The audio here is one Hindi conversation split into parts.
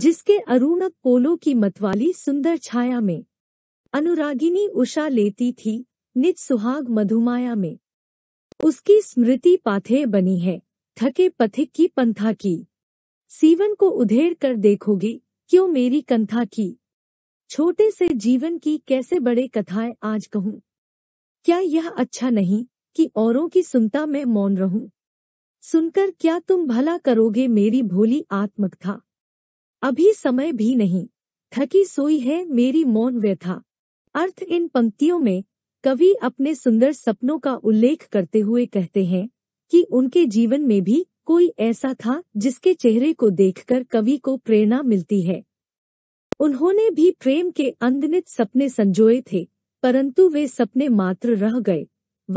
जिसके अरुणक पोलो की मतवाली सुंदर छाया में अनुरागिनी उषा लेती थी निज सुहाग मधुमाया में उसकी स्मृति पाथे बनी है थके पथिक की पंथा की सीवन को उधेड़ कर देखोगी क्यों मेरी कंथा की छोटे से जीवन की कैसे बड़े कथाएं आज कहूं क्या यह अच्छा नहीं कि औरों की सुनता मैं मौन रहूं सुनकर क्या तुम भला करोगे मेरी भोली आत्मकथा अभी समय भी नहीं थकी सोई है मेरी मौन व्यथा अर्थ इन पंक्तियों में कवि अपने सुंदर सपनों का उल्लेख करते हुए कहते हैं कि उनके जीवन में भी कोई ऐसा था जिसके चेहरे को देखकर कवि को प्रेरणा मिलती है उन्होंने भी प्रेम के अनगिनत सपने संजोए थे परंतु वे सपने मात्र रह गए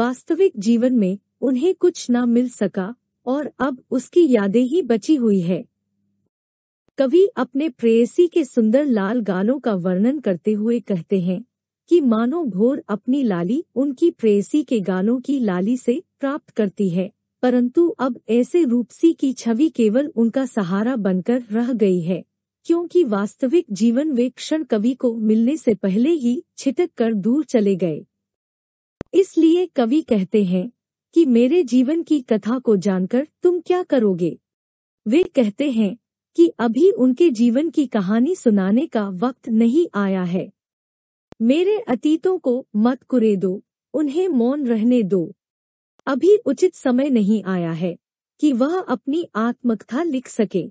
वास्तविक जीवन में उन्हें कुछ न मिल सका और अब उसकी यादें ही बची हुई है कवि अपने प्रेयसी के सुंदर लाल गालों का वर्णन करते हुए कहते हैं कि मानो भोर अपनी लाली उनकी प्रेयसी के गालों की लाली से प्राप्त करती है परंतु अब ऐसे रूपसी की छवि केवल उनका सहारा बनकर रह गई है क्योंकि वास्तविक जीवन वे क्षण कवि को मिलने से पहले ही छिटक कर दूर चले गए इसलिए कवि कहते हैं कि मेरे जीवन की कथा को जानकर तुम क्या करोगे वे कहते हैं कि अभी उनके जीवन की कहानी सुनाने का वक्त नहीं आया है मेरे अतीतों को मत कुरे दो उन्हें मौन रहने दो अभी उचित समय नहीं आया है कि वह अपनी आत्मकथा लिख सके